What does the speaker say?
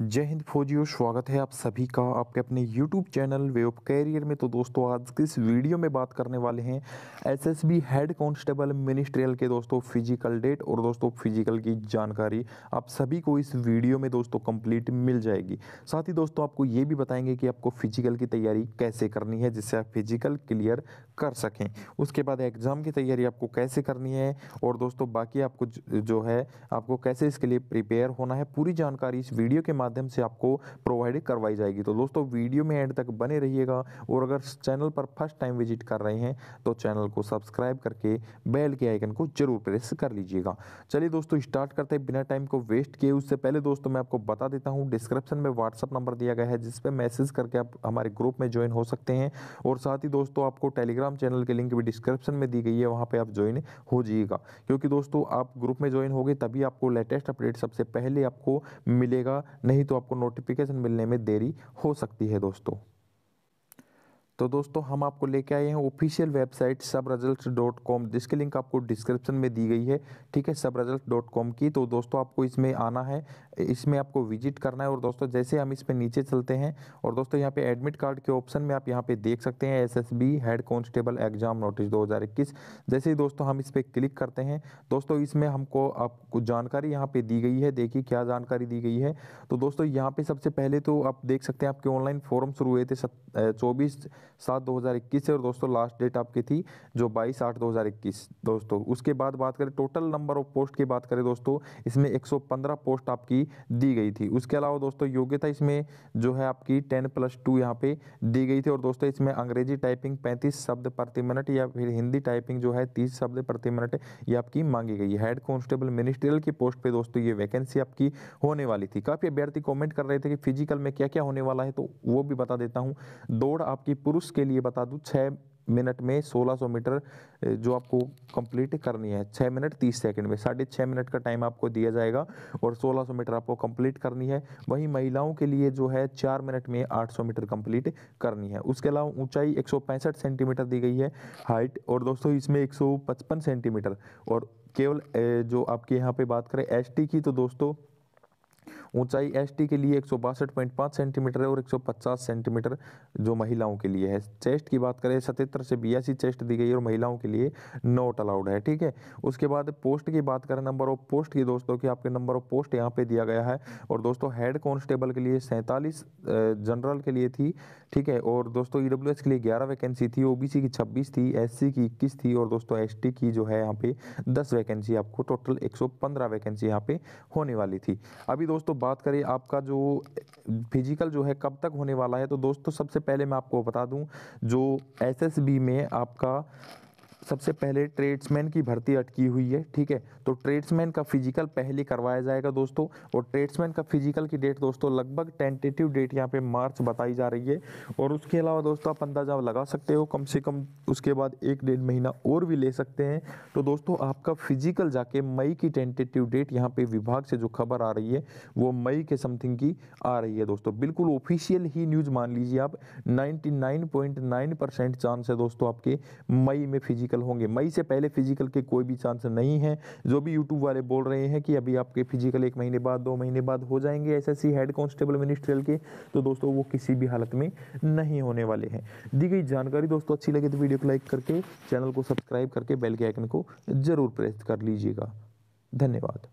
जय हिंद फौजियों स्वागत है आप सभी का आपके अपने YouTube channel way of career में तो दोस्तों आज के इस वीडियो में बात करने वाले हैं एसएसबी हेड कांस्टेबल मिनिस्ट्रियल के दोस्तों फिजिकल डेट और दोस्तों फिजिकल की जानकारी आप सभी को इस वीडियो में दोस्तों कंप्लीट मिल जाएगी साथ ही दोस्तों आपको ये भी बताएंगे कि आपको फिजिकल की तैयारी कैसे करनी है जिससे आप फिजिकल क्लियर कर सकें उसके बाद एग्ज़ाम की तैयारी आपको कैसे करनी है और दोस्तों बाकी आपको जो है आपको कैसे इसके लिए प्रिपेयर होना है पूरी जानकारी इस वीडियो के माध्यम माध्यम से आपको प्रोवाइड करवाई जाएगी तो दोस्तों वीडियो में एंड तक बने रहिएगा और अगर चैनल पर फर्स्ट टाइम विजिट कर रहे हैं तो चैनल को सब्सक्राइब करके बेल के आइकन को जरूर प्रेस कर लीजिएगा चलिए दोस्तों स्टार्ट करते हैं बिना टाइम को वेस्ट किए उससे पहले दोस्तों मैं आपको बता देता हूँ डिस्क्रिप्शन में व्हाट्सअप नंबर दिया गया है जिस पर मैसेज करके आप हमारे ग्रुप में ज्वाइन हो सकते हैं और साथ ही दोस्तों आपको टेलीग्राम चैनल की लिंक भी डिस्क्रिप्शन में दी गई है वहाँ पर आप ज्वाइन हो जाइएगा क्योंकि दोस्तों आप ग्रुप में ज्वाइन हो तभी आपको लेटेस्ट अपडेट सबसे पहले आपको मिलेगा नहीं नहीं तो आपको नोटिफिकेशन मिलने में देरी हो सकती है दोस्तों तो दोस्तों हम आपको लेके आए हैं official website sub result dot com जिसकी लिंक आपको डिस्क्रिप्शन में दी गई है ठीक है सब रिजल्ट डॉट कॉम की तो दोस्तों आपको इसमें आना है इसमें आपको विजिट करना है और दोस्तों जैसे हम इस पर नीचे चलते हैं और दोस्तों यहाँ पे एडमिट कार्ड के ऑप्शन में आप यहाँ पे देख सकते हैं S S B head constable exam notice 2021 जैसे ही दोस्तों हम इस पर क्लिक करते हैं दोस्तों इसमें हमको आपको जानकारी यहाँ पे दी गई है देखिए क्या जानकारी दी गई है तो दोस्तों यहाँ पे सबसे पहले तो आप देख सकते हैं आपके ऑनलाइन फॉर्म शुरू हुए थे चौबीस सात दो हज़ार इक्कीस से और दोस्तों लास्ट डेट आपकी थी जो बाईस आठ दो हज़ार इक्कीस दोस्तों उसके बाद बात करें टोटल नंबर ऑफ पोस्ट की बात करें दोस्तों इसमें एक सौ पंद्रह पोस्ट आपकी दी गई थी उसके अलावा दोस्तों योग्यता इसमें जो है आपकी टेन प्लस टू यहाँ पे दी गई थी और दोस्तों इसमें अंग्रेजी टाइपिंग पैंतीस शब्द प्रति मिनट या फिर हिंदी टाइपिंग जो है तीस शब्द प्रति मिनट ये आपकी मांगी गई हैड कॉन्स्टेबल मिनिस्ट्रियल की पोस्ट पर दोस्तों ये वैकेंसी आपकी होने वाली थी काफ़ी अभ्यर्थी कॉमेंट कर रहे थे कि फिजिकल में क्या क्या होने वाला है तो वो भी बता देता हूँ दौड़ आपकी पूर्व पुरुष के लिए बता दूँ छः मिनट में 1600 मीटर जो आपको कंप्लीट करनी है छः मिनट तीस सेकंड में साढ़े छः मिनट का टाइम आपको दिया जाएगा और 1600 मीटर आपको कंप्लीट करनी है वहीं महिलाओं के लिए जो है चार मिनट में 800 मीटर कंप्लीट करनी है उसके अलावा ऊंचाई 165 सेंटीमीटर दी गई है हाइट और दोस्तों इसमें 155 सेंटीमीटर और केवल जो आपके यहाँ पर बात करें एस की तो दोस्तों ऊंचाई एस के लिए एक सेंटीमीटर है और 150 सेंटीमीटर जो महिलाओं के लिए है चेस्ट की बात करें सतहत्तर से बयासी चेस्ट दी गई और महिलाओं के लिए नॉट अलाउड है ठीक है उसके बाद पोस्ट की बात करें नंबर ऑफ पोस्ट की दोस्तों की आपके नंबर ऑफ पोस्ट यहाँ पे दिया गया है और दोस्तों हेड कॉन्स्टेबल के लिए सैंतालीस जनरल के लिए थी ठीक है और दोस्तों ई e के लिए ग्यारह वैकेंसी थी ओबीसी की छब्बीस थी एस की इक्कीस थी और दोस्तों एस की जो है यहाँ पे दस वैकेंसी आपको टोटल एक वैकेंसी यहाँ पे होने वाली थी अभी दोस्तों बात करें आपका जो फिजिकल जो है कब तक होने वाला है तो दोस्तों सबसे पहले मैं आपको बता दूं जो एसएसबी में आपका सबसे पहले ट्रेड्समैन की भर्ती अटकी हुई है ठीक है तो ट्रेड्समैन का फिजिकल पहले करवाया जाएगा दोस्तों और ट्रेड्समैन का फिजिकल की डेट दोस्तों लगभग टेंटेटिव डेट यहाँ पे मार्च बताई जा रही है और उसके अलावा दोस्तों आप अंदाजा लगा सकते हो कम से कम उसके बाद एक डेढ़ महीना और भी ले सकते हैं तो दोस्तों आपका फिजिकल जाके मई की टेंटेटिव डेट यहाँ पे विभाग से जो खबर आ रही है वो मई के समथिंग की आ रही है दोस्तों बिल्कुल ऑफिशियल ही न्यूज़ मान लीजिए आप नाइनटी परसेंट चांस है दोस्तों आपके मई में फिजिकल फिजिकल होंगे मई से पहले फिजिकल के कोई भी चांस नहीं है जो भी यूट्यूब वाले बोल रहे हैं कि अभी आपके फिजिकल एक महीने बाद दो महीने बाद हो जाएंगे एस हेड कांस्टेबल मिनिस्ट्रियल के तो दोस्तों वो किसी भी हालत में नहीं होने वाले हैं दी गई जानकारी दोस्तों अच्छी लगे तो वीडियो को लाइक करके चैनल को सब्सक्राइब करके बेल के आइकन को ज़रूर प्रेस कर लीजिएगा धन्यवाद